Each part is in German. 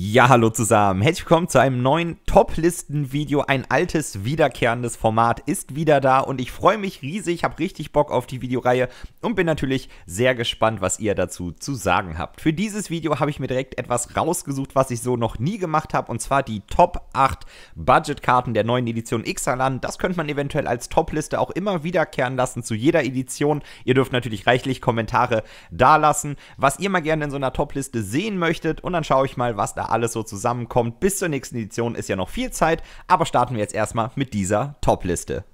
Ja, hallo zusammen. Herzlich willkommen zu einem neuen Top-Listen-Video. Ein altes, wiederkehrendes Format ist wieder da und ich freue mich riesig, habe richtig Bock auf die Videoreihe und bin natürlich sehr gespannt, was ihr dazu zu sagen habt. Für dieses Video habe ich mir direkt etwas rausgesucht, was ich so noch nie gemacht habe und zwar die Top 8 Budgetkarten der neuen Edition Xalan. Das könnte man eventuell als Top-Liste auch immer wiederkehren lassen zu jeder Edition. Ihr dürft natürlich reichlich Kommentare dalassen, was ihr mal gerne in so einer Top-Liste sehen möchtet und dann schaue ich mal, was da alles so zusammenkommt. Bis zur nächsten Edition ist ja noch viel Zeit, aber starten wir jetzt erstmal mit dieser Top-Liste.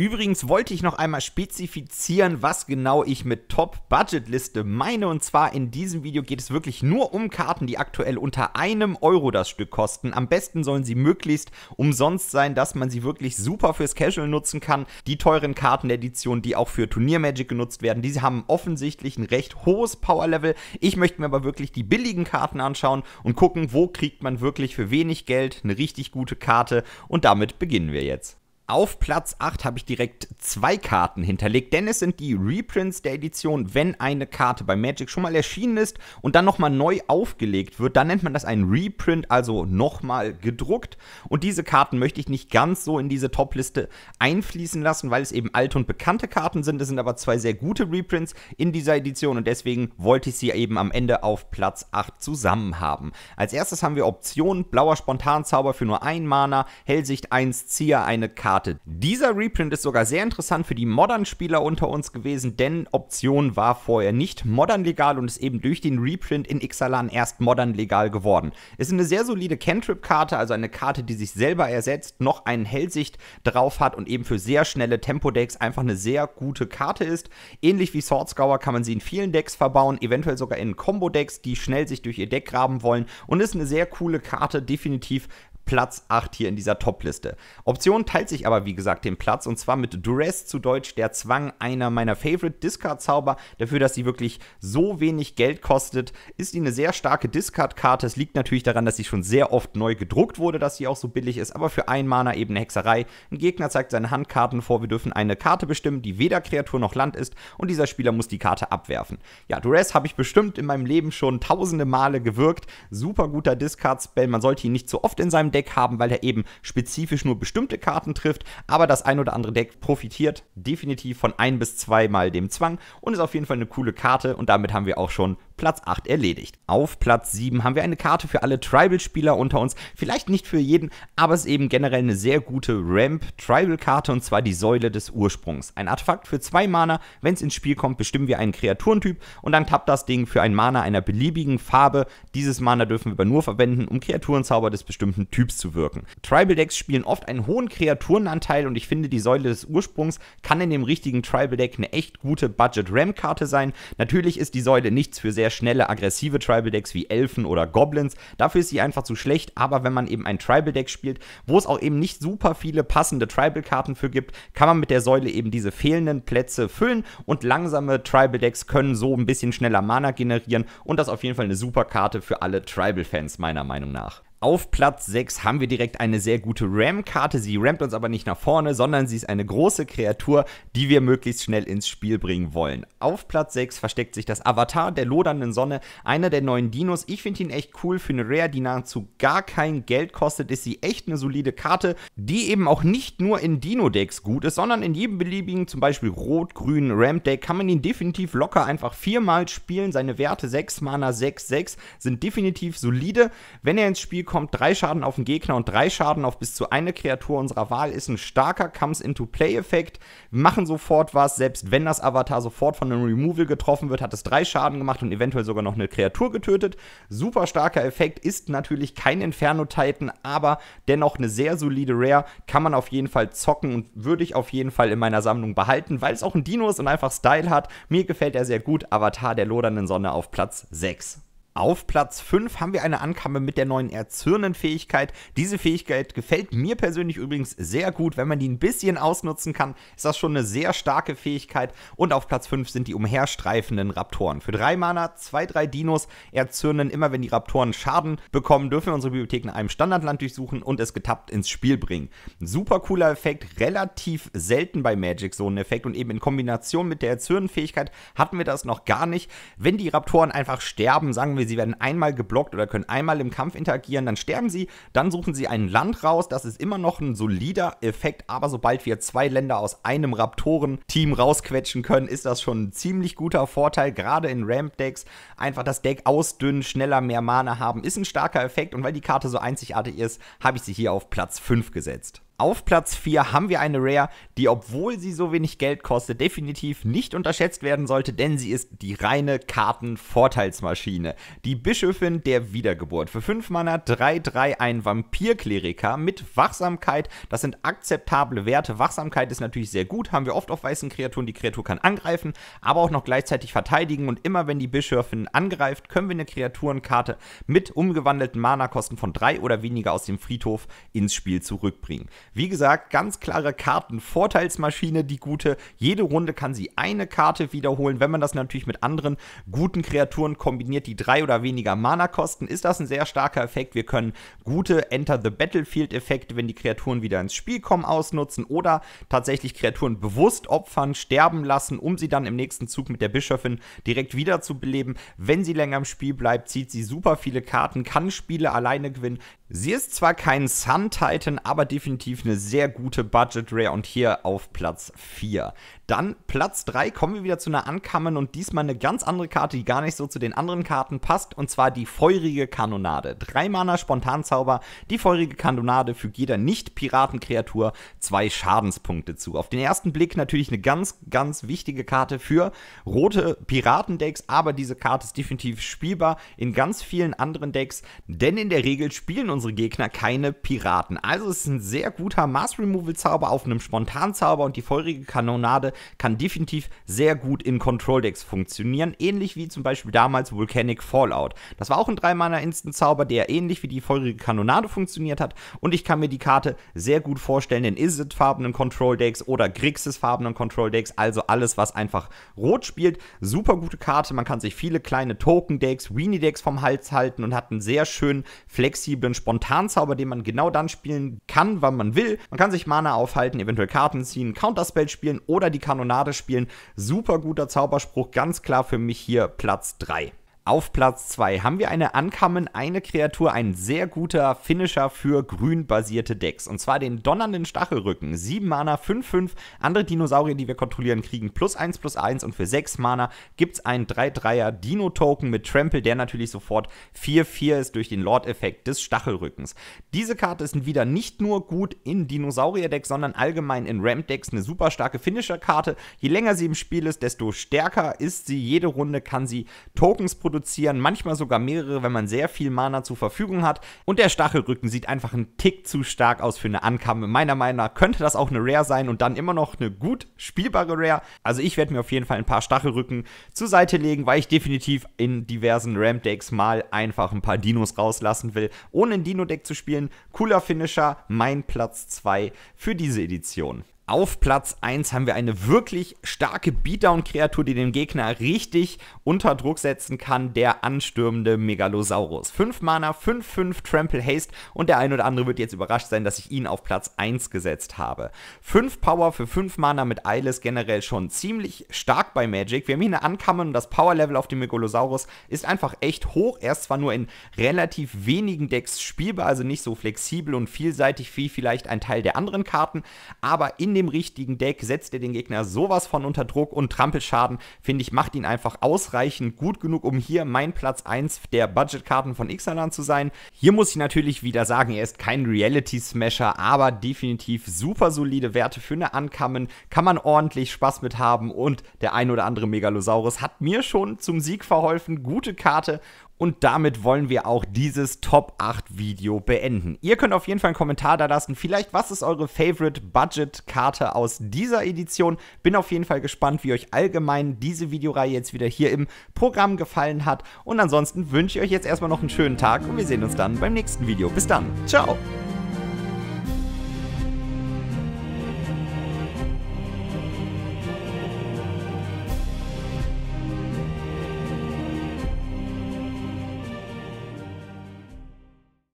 Übrigens wollte ich noch einmal spezifizieren, was genau ich mit Top-Budget-Liste meine. Und zwar in diesem Video geht es wirklich nur um Karten, die aktuell unter einem Euro das Stück kosten. Am besten sollen sie möglichst umsonst sein, dass man sie wirklich super fürs Casual nutzen kann. Die teuren Karten der Edition, die auch für Turnier Magic genutzt werden, diese haben offensichtlich ein recht hohes Power-Level. Ich möchte mir aber wirklich die billigen Karten anschauen und gucken, wo kriegt man wirklich für wenig Geld eine richtig gute Karte. Und damit beginnen wir jetzt. Auf Platz 8 habe ich direkt zwei Karten hinterlegt, denn es sind die Reprints der Edition, wenn eine Karte bei Magic schon mal erschienen ist und dann nochmal neu aufgelegt wird, dann nennt man das ein Reprint, also nochmal gedruckt. Und diese Karten möchte ich nicht ganz so in diese Top-Liste einfließen lassen, weil es eben alte und bekannte Karten sind. Es sind aber zwei sehr gute Reprints in dieser Edition und deswegen wollte ich sie eben am Ende auf Platz 8 zusammen haben. Als erstes haben wir Optionen, blauer Spontanzauber für nur ein Mana, Hellsicht 1, Zier eine Karte erwartet. Dieser Reprint ist sogar sehr interessant für die Modern-Spieler unter uns gewesen, denn Option war vorher nicht Modern legal und ist eben durch den Reprint in Ixalan erst Modern legal geworden. Ist eine sehr solide Cantrip-Karte, also eine Karte, die sich selber ersetzt, noch einen Hellsicht drauf hat und eben für sehr schnelle Tempo-Decks einfach eine sehr gute Karte ist. Ähnlich wie Swordscour kann man sie in vielen Decks verbauen, eventuell sogar in Combo-Decks, die schnell sich durch ihr Deck graben wollen und ist eine sehr coole Karte, definitiv Platz 8 hier in dieser Top-Liste. Option teilt sich aber, wie gesagt, den Platz und zwar mit Duress zu Deutsch, der Zwang, einer meiner Favorite Discard-Zauber. Dafür, dass sie wirklich so wenig Geld kostet, ist sie eine sehr starke Discard-Karte. Es liegt natürlich daran, dass sie schon sehr oft neu gedruckt wurde, dass sie auch so billig ist, aber für ein Mana eben eine Hexerei. Ein Gegner zeigt seine Handkarten vor. Wir dürfen eine Karte bestimmen, die weder Kreatur noch Land ist und dieser Spieler muss die Karte abwerfen. Ja, Duress habe ich bestimmt in meinem Leben schon tausende Male gewirkt. Super guter Discard-Spell. Man sollte ihn nicht zu so oft in seinem Deck Deck haben, weil er eben spezifisch nur bestimmte Karten trifft. Aber das ein oder andere Deck profitiert definitiv von ein bis zweimal dem Zwang und ist auf jeden Fall eine coole Karte. Und damit haben wir auch schon Platz 8 erledigt. Auf Platz 7 haben wir eine Karte für alle Tribal-Spieler unter uns. Vielleicht nicht für jeden, aber es ist eben generell eine sehr gute Ramp-Tribal-Karte und zwar die Säule des Ursprungs. Ein Artefakt für zwei Mana. Wenn es ins Spiel kommt, bestimmen wir einen Kreaturentyp und dann tappt das Ding für ein Mana einer beliebigen Farbe. Dieses Mana dürfen wir aber nur verwenden, um Kreaturenzauber des bestimmten Typs zu wirken. Tribal-Decks spielen oft einen hohen Kreaturenanteil und ich finde, die Säule des Ursprungs kann in dem richtigen Tribal-Deck eine echt gute Budget-Ramp-Karte sein. Natürlich ist die Säule nichts für sehr sehr schnelle, aggressive Tribal Decks wie Elfen oder Goblins. Dafür ist sie einfach zu schlecht, aber wenn man eben ein Tribal Deck spielt, wo es auch eben nicht super viele passende Tribal Karten für gibt, kann man mit der Säule eben diese fehlenden Plätze füllen und langsame Tribal Decks können so ein bisschen schneller Mana generieren und das auf jeden Fall eine super Karte für alle Tribal Fans meiner Meinung nach. Auf Platz 6 haben wir direkt eine sehr gute Ram-Karte. Sie rampt uns aber nicht nach vorne, sondern sie ist eine große Kreatur, die wir möglichst schnell ins Spiel bringen wollen. Auf Platz 6 versteckt sich das Avatar der lodernden Sonne, einer der neuen Dinos. Ich finde ihn echt cool für eine Rare, die nahezu gar kein Geld kostet. Ist sie echt eine solide Karte, die eben auch nicht nur in Dino-Decks gut ist, sondern in jedem beliebigen, zum Beispiel rot-grünen Ram-Deck, kann man ihn definitiv locker einfach viermal spielen. Seine Werte 6 Mana 6, 6 sind definitiv solide. Wenn er ins Spiel kommt, drei Schaden auf den Gegner und drei Schaden auf bis zu eine Kreatur unserer Wahl ist ein starker Comes-into-Play-Effekt. Machen sofort was, selbst wenn das Avatar sofort von einem Removal getroffen wird, hat es drei Schaden gemacht und eventuell sogar noch eine Kreatur getötet. Super starker Effekt, ist natürlich kein Inferno-Titan, aber dennoch eine sehr solide Rare, kann man auf jeden Fall zocken und würde ich auf jeden Fall in meiner Sammlung behalten, weil es auch ein Dino ist und einfach Style hat. Mir gefällt er sehr gut, Avatar der lodernden Sonne auf Platz 6. Auf Platz 5 haben wir eine Ankamme mit der neuen Erzürnen-Fähigkeit. Diese Fähigkeit gefällt mir persönlich übrigens sehr gut. Wenn man die ein bisschen ausnutzen kann, ist das schon eine sehr starke Fähigkeit. Und auf Platz 5 sind die umherstreifenden Raptoren. Für drei Mana, zwei, drei Dinos erzürnen. Immer wenn die Raptoren Schaden bekommen, dürfen wir unsere Bibliothek in einem Standardland durchsuchen und es getappt ins Spiel bringen. Super cooler Effekt, relativ selten bei Magic so ein Effekt. Und eben in Kombination mit der Erzürnen-Fähigkeit hatten wir das noch gar nicht. Wenn die Raptoren einfach sterben, sagen wir sie werden einmal geblockt oder können einmal im Kampf interagieren, dann sterben sie, dann suchen sie ein Land raus, das ist immer noch ein solider Effekt, aber sobald wir zwei Länder aus einem Raptoren-Team rausquetschen können, ist das schon ein ziemlich guter Vorteil, gerade in Ramp-Decks. Einfach das Deck ausdünnen, schneller mehr Mana haben, ist ein starker Effekt und weil die Karte so einzigartig ist, habe ich sie hier auf Platz 5 gesetzt. Auf Platz 4 haben wir eine Rare, die, obwohl sie so wenig Geld kostet, definitiv nicht unterschätzt werden sollte, denn sie ist die reine Kartenvorteilsmaschine. Die Bischöfin der Wiedergeburt. Für 5 Mana 3-3 ein Vampirkleriker mit Wachsamkeit. Das sind akzeptable Werte. Wachsamkeit ist natürlich sehr gut, haben wir oft auf weißen Kreaturen. Die Kreatur kann angreifen, aber auch noch gleichzeitig verteidigen. Und immer wenn die Bischöfin angreift, können wir eine Kreaturenkarte mit umgewandelten Mana-Kosten von 3 oder weniger aus dem Friedhof ins Spiel zurückbringen. Wie gesagt, ganz klare Kartenvorteilsmaschine, die gute. Jede Runde kann sie eine Karte wiederholen. Wenn man das natürlich mit anderen guten Kreaturen kombiniert, die drei oder weniger Mana kosten, ist das ein sehr starker Effekt. Wir können gute Enter the Battlefield Effekte, wenn die Kreaturen wieder ins Spiel kommen, ausnutzen oder tatsächlich Kreaturen bewusst opfern, sterben lassen, um sie dann im nächsten Zug mit der Bischöfin direkt wieder zu beleben. Wenn sie länger im Spiel bleibt, zieht sie super viele Karten, kann Spiele alleine gewinnen, Sie ist zwar kein Sun Titan, aber definitiv eine sehr gute Budget Rare und hier auf Platz 4. Dann Platz 3 kommen wir wieder zu einer Ankamen und diesmal eine ganz andere Karte, die gar nicht so zu den anderen Karten passt und zwar die feurige Kanonade. 3 Mana Spontanzauber, die feurige Kanonade fügt jeder Nicht-Piratenkreatur zwei Schadenspunkte zu. Auf den ersten Blick natürlich eine ganz, ganz wichtige Karte für rote Piratendecks, aber diese Karte ist definitiv spielbar in ganz vielen anderen Decks, denn in der Regel spielen uns unsere Gegner keine Piraten. Also es ist ein sehr guter Mass Removal Zauber auf einem Spontan-Zauber und die feurige Kanonade kann definitiv sehr gut in Control Decks funktionieren, ähnlich wie zum Beispiel damals Volcanic Fallout. Das war auch ein 3 Mana Instant Zauber, der ähnlich wie die feurige Kanonade funktioniert hat und ich kann mir die Karte sehr gut vorstellen in Izzet farbenen Control Decks oder Grixis farbenen Control Decks, also alles was einfach rot spielt, super gute Karte, man kann sich viele kleine Token Decks, Weenie Decks vom Hals halten und hat einen sehr schönen flexiblen Spontanzauber, den man genau dann spielen kann, wann man will. Man kann sich Mana aufhalten, eventuell Karten ziehen, Counterspell spielen oder die Kanonade spielen. Super guter Zauberspruch, ganz klar für mich hier Platz 3. Auf Platz 2 haben wir eine Ankamen, eine Kreatur, ein sehr guter Finisher für grün-basierte Decks. Und zwar den donnernden Stachelrücken. 7 Mana, 5-5. Andere Dinosaurier, die wir kontrollieren, kriegen plus 1, plus 1. Und für 6 Mana gibt es einen 3-3er Dino-Token mit Trample, der natürlich sofort 4-4 ist durch den Lord-Effekt des Stachelrückens. Diese Karte ist wieder nicht nur gut in Dinosaurier-Decks, sondern allgemein in Ramp-Decks eine super starke Finisher-Karte. Je länger sie im Spiel ist, desto stärker ist sie. Jede Runde kann sie Tokens produzieren produzieren, manchmal sogar mehrere, wenn man sehr viel Mana zur Verfügung hat. Und der Stachelrücken sieht einfach einen Tick zu stark aus für eine Ankamme. Meiner Meinung nach könnte das auch eine Rare sein und dann immer noch eine gut spielbare Rare. Also ich werde mir auf jeden Fall ein paar Stachelrücken zur Seite legen, weil ich definitiv in diversen Ramp-Decks mal einfach ein paar Dinos rauslassen will, ohne ein Dino-Deck zu spielen. Cooler Finisher, mein Platz 2 für diese Edition. Auf Platz 1 haben wir eine wirklich starke Beatdown-Kreatur, die den Gegner richtig unter Druck setzen kann, der anstürmende Megalosaurus. 5 Mana, 5, 5 Trample Haste und der ein oder andere wird jetzt überrascht sein, dass ich ihn auf Platz 1 gesetzt habe. 5 Power für 5 Mana mit Eile generell schon ziemlich stark bei Magic. Wir haben hier eine Ankammer und das Power-Level auf dem Megalosaurus ist einfach echt hoch. Er ist zwar nur in relativ wenigen Decks spielbar, also nicht so flexibel und vielseitig wie vielleicht ein Teil der anderen Karten, aber in den dem richtigen Deck setzt er den Gegner sowas von unter Druck und Trampelschaden, finde ich, macht ihn einfach ausreichend gut genug, um hier mein Platz 1 der Budgetkarten von Ixalan zu sein. Hier muss ich natürlich wieder sagen, er ist kein Reality-Smasher, aber definitiv super solide Werte für eine Ankamen, kann man ordentlich Spaß mit haben und der ein oder andere Megalosaurus hat mir schon zum Sieg verholfen, gute Karte und damit wollen wir auch dieses Top 8 Video beenden. Ihr könnt auf jeden Fall einen Kommentar da lassen, vielleicht was ist eure Favorite Budget Karte Karte aus dieser Edition. Bin auf jeden Fall gespannt, wie euch allgemein diese Videoreihe jetzt wieder hier im Programm gefallen hat. Und ansonsten wünsche ich euch jetzt erstmal noch einen schönen Tag und wir sehen uns dann beim nächsten Video. Bis dann. Ciao.